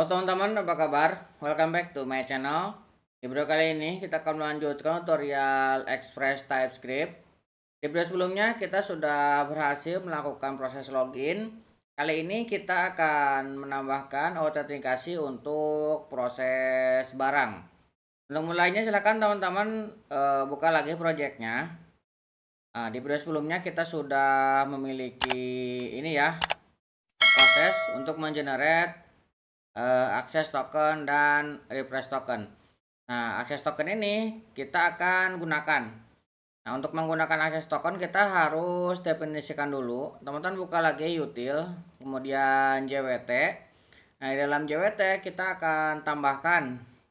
Halo teman-teman, apa kabar? Welcome back to my channel. Di video kali ini kita akan melanjutkan tutorial Express TypeScript. Di video sebelumnya kita sudah berhasil melakukan proses login. Kali ini kita akan menambahkan autentikasi untuk proses barang. Untuk mulainya silahkan teman-teman e, buka lagi projectnya. Nah, di video sebelumnya kita sudah memiliki ini ya proses untuk mengenerate uh, akses token dan refresh token. Nah, akses token ini kita akan gunakan. Nah, untuk menggunakan akses token kita harus definisikan dulu. Teman-teman buka lagi util, kemudian JWT. Nah, di dalam JWT kita akan tambahkan.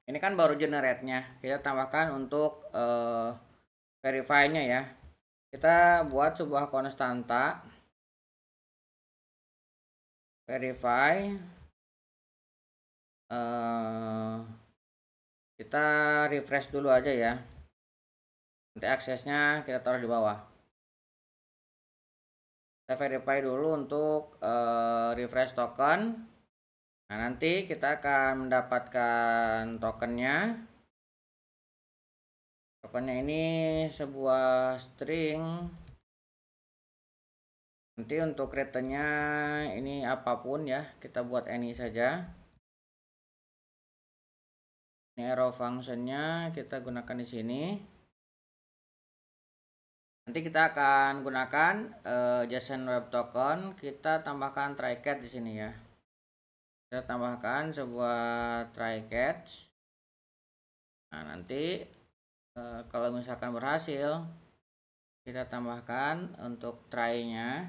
Ini kan baru generate-nya. Kita tambahkan untuk uh, verify-nya ya. Kita buat sebuah konstanta verify Eh, kita refresh dulu aja ya nanti aksesnya kita taruh di bawah kita verify dulu untuk uh, refresh token nah nanti kita akan mendapatkan tokennya tokennya ini sebuah string nanti untuk returnnya ini apapun ya kita buat any saja ini arrow functionnya kita gunakan di sini nanti kita akan gunakan uh, JSON Web Token kita tambahkan try catch di sini ya kita tambahkan sebuah try catch nah nanti uh, kalau misalkan berhasil kita tambahkan untuk try-nya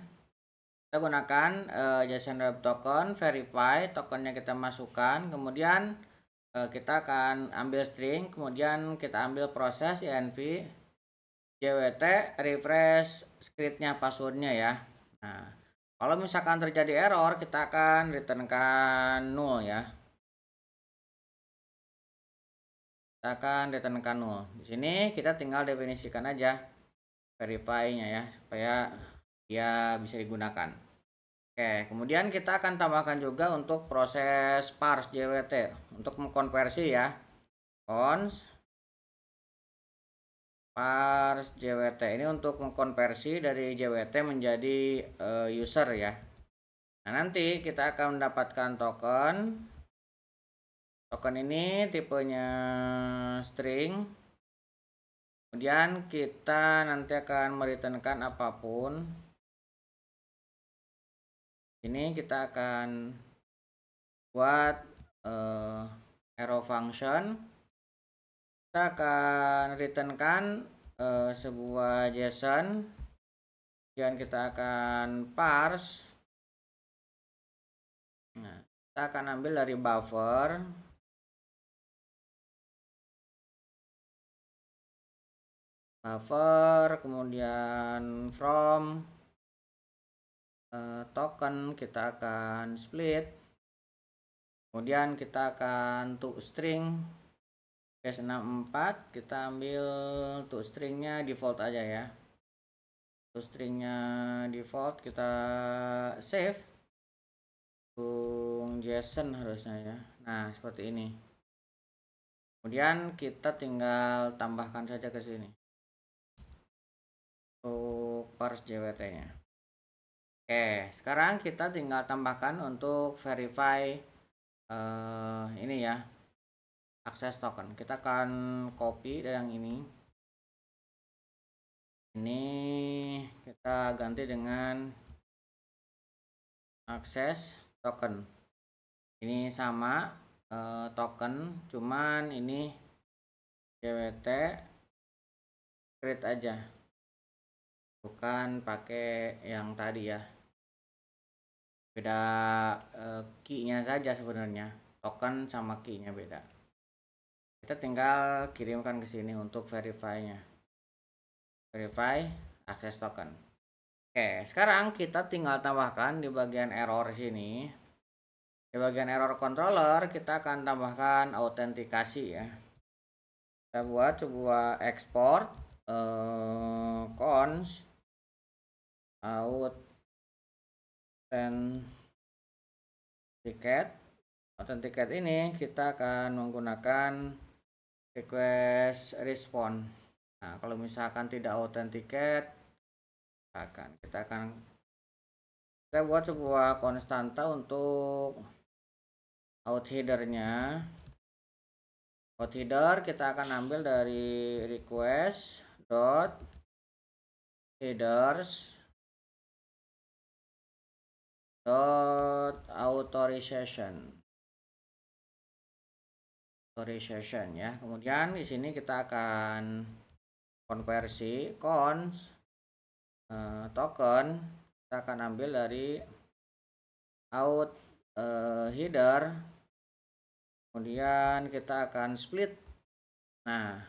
kita gunakan uh, JSON Web Token verify tokennya kita masukkan kemudian Eh, kita akan ambil string kemudian kita ambil proses env jwt refresh scriptnya passwordnya ya nah kalau misalkan terjadi error kita akan returnkan null ya kita akan returnkan null di sini kita tinggal definisikan aja verify nya ya supaya dia bisa digunakan Oke, kemudian kita akan tambahkan juga untuk proses parse JWT untuk mengkonversi ya. Cons parse JWT ini untuk mengkonversi dari JWT menjadi uh, user ya. Nah, nanti kita akan mendapatkan token. Token ini tipenya string. Kemudian kita nanti akan meritenkan apapun ini kita akan buat uh, arrow function. Kita akan returnkan uh, sebuah JSON. dan kita akan parse. Nah, kita akan ambil dari buffer. Buffer, kemudian from. Eh, token kita akan split kemudian kita akan to string case 64 kita ambil to stringnya default aja ya to stringnya default kita save Bung JSON harusnya ya nah seperti ini kemudian kita tinggal tambahkan saja ke sini untuk parse JWT nya Oke, sekarang kita tinggal tambahkan untuk verify uh, ini ya, akses token. Kita akan copy dari yang ini. Ini kita ganti dengan akses token. Ini sama uh, token, cuman ini JWT create aja. Bukan pakai yang tadi ya beda uh, key-nya saja sebenarnya token sama key-nya beda kita tinggal kirimkan ke sini untuk verify-nya verify akses token oke sekarang kita tinggal tambahkan di bagian error sini di bagian error controller kita akan tambahkan autentikasi ya kita buat sebuah export uh, cons out tiket konten tiket ini kita akan menggunakan request respon nah kalau misalkan tidak autentiket akan kita akan kita buat sebuah konstanta untuk out headernya out header kita akan ambil dari request dot headers dot authorization authorization ya kemudian di sini kita akan konversi cons uh, token kita akan ambil dari out uh, header kemudian kita akan split nah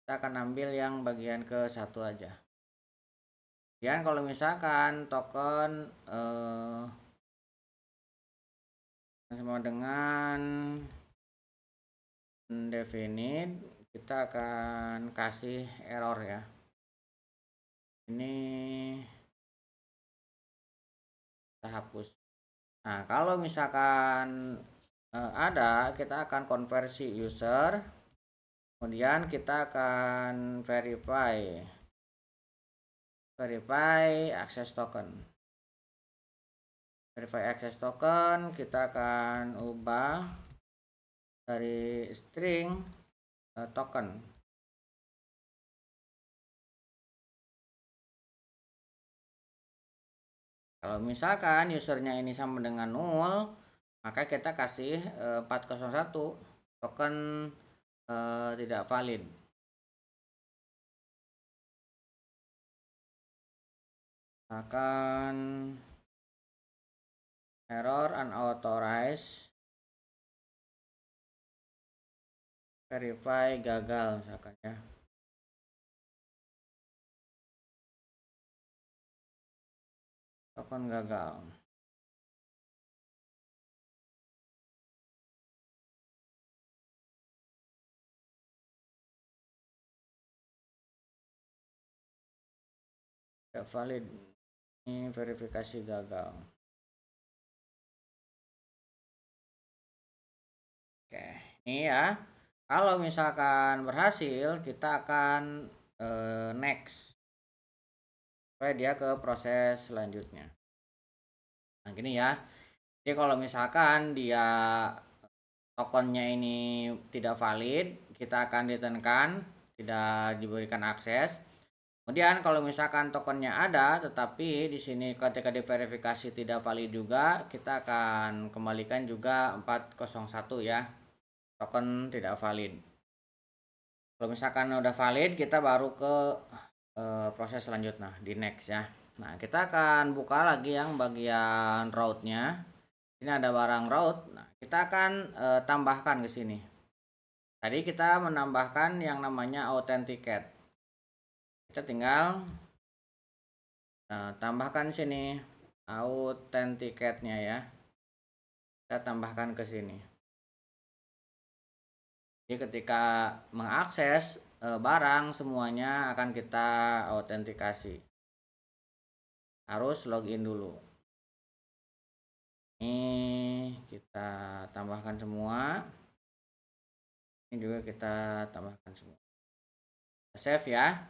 kita akan ambil yang bagian ke satu aja Kemudian kalau misalkan token eh, sama dengan definite kita akan kasih error ya. Ini kita hapus. Nah kalau misalkan eh, ada kita akan konversi user. Kemudian kita akan verify verify access token verify access token kita akan ubah dari string ke token kalau misalkan usernya ini sama dengan null maka kita kasih 401 eh, token eh, tidak valid akan error unauthorized verify gagal misalkan ya token gagal ya valid ini verifikasi gagal oke ini ya kalau misalkan berhasil kita akan uh, next supaya dia ke proses selanjutnya nah gini ya jadi kalau misalkan dia eh, tokennya ini tidak valid kita akan ditekan tidak diberikan akses Kemudian kalau misalkan tokennya ada tetapi di sini ketika diverifikasi tidak valid juga kita akan kembalikan juga 401 ya. Token tidak valid. Kalau misalkan udah valid kita baru ke e, proses selanjutnya di next ya. Nah, kita akan buka lagi yang bagian route-nya. Ini ada barang route. Nah, kita akan e, tambahkan ke sini. Tadi kita menambahkan yang namanya authenticate kita tinggal nah, tambahkan sini autentiketnya ya kita tambahkan ke sini jadi ketika mengakses e, barang semuanya akan kita autentikasi harus login dulu ini kita tambahkan semua ini juga kita tambahkan semua save ya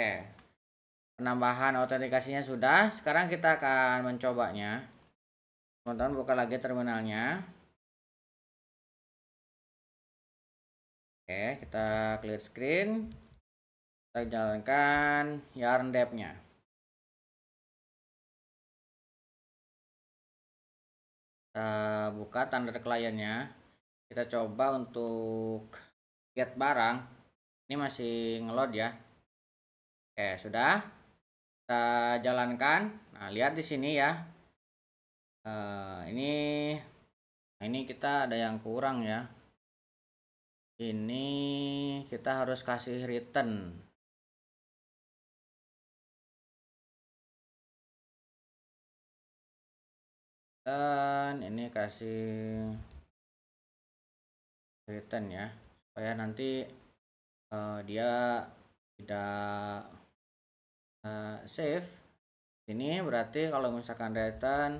Oke. Penambahan autentikasinya sudah. Sekarang kita akan mencobanya. Teman-teman buka lagi terminalnya. Oke, kita clear screen. Kita jalankan yarn depth-nya. Kita buka tanda kliennya. Kita coba untuk get barang. Ini masih ngelot ya. Oke, sudah kita jalankan. Nah, lihat di sini ya. Eh, ini nah, ini kita ada yang kurang ya. Ini kita harus kasih return. Dan ini kasih return ya supaya nanti uh, dia tidak uh, eh, save ini berarti kalau misalkan return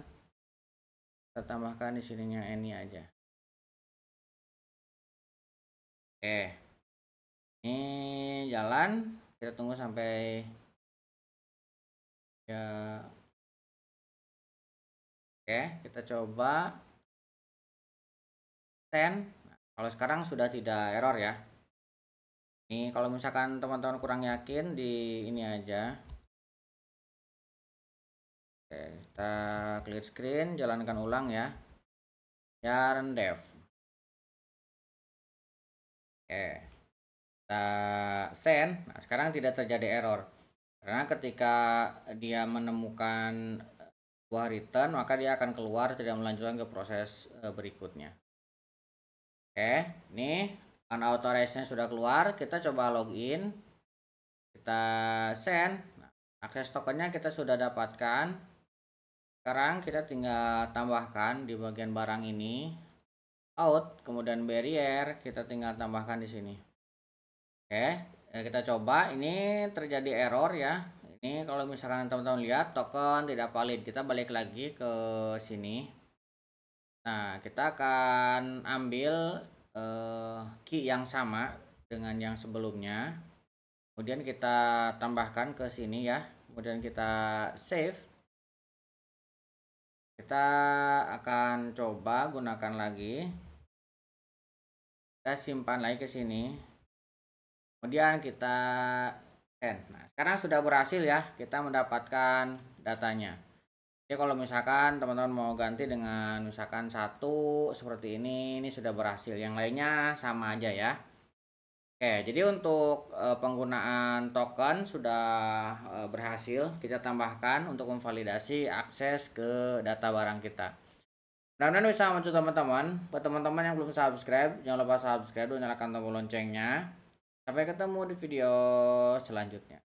kita tambahkan di sininya ini aja oke ini jalan kita tunggu sampai ya oke kita coba send kalau sekarang sudah tidak error ya ini kalau misalkan teman-teman kurang yakin di ini aja. Oke, kita clear screen, jalankan ulang ya. Yarn dev. Oke. Kita send. Nah, sekarang tidak terjadi error. Karena ketika dia menemukan eh, buah return, maka dia akan keluar tidak melanjutkan ke proses eh, berikutnya. Oke, ini unauthorized-nya sudah keluar, kita coba login, kita send, nah, akses tokennya kita sudah dapatkan. Sekarang kita tinggal tambahkan di bagian barang ini, out, kemudian barrier, kita tinggal tambahkan di sini. Oke, ya, kita coba, ini terjadi error ya. Ini kalau misalkan teman-teman lihat token tidak valid, kita balik lagi ke sini. Nah, kita akan ambil uh, eh, key yang sama dengan yang sebelumnya kemudian kita tambahkan ke sini ya kemudian kita save kita akan coba gunakan lagi kita simpan lagi ke sini kemudian kita send nah sekarang sudah berhasil ya kita mendapatkan datanya Ya kalau misalkan teman-teman mau ganti dengan misalkan satu seperti ini, ini sudah berhasil. Yang lainnya sama aja ya. Oke, jadi untuk eh, penggunaan token sudah eh, berhasil. Kita tambahkan untuk memvalidasi akses ke data barang kita. Mudah-mudahan bisa membantu teman-teman. Buat teman-teman yang belum subscribe, jangan lupa subscribe dan nyalakan tombol loncengnya. Sampai ketemu di video selanjutnya.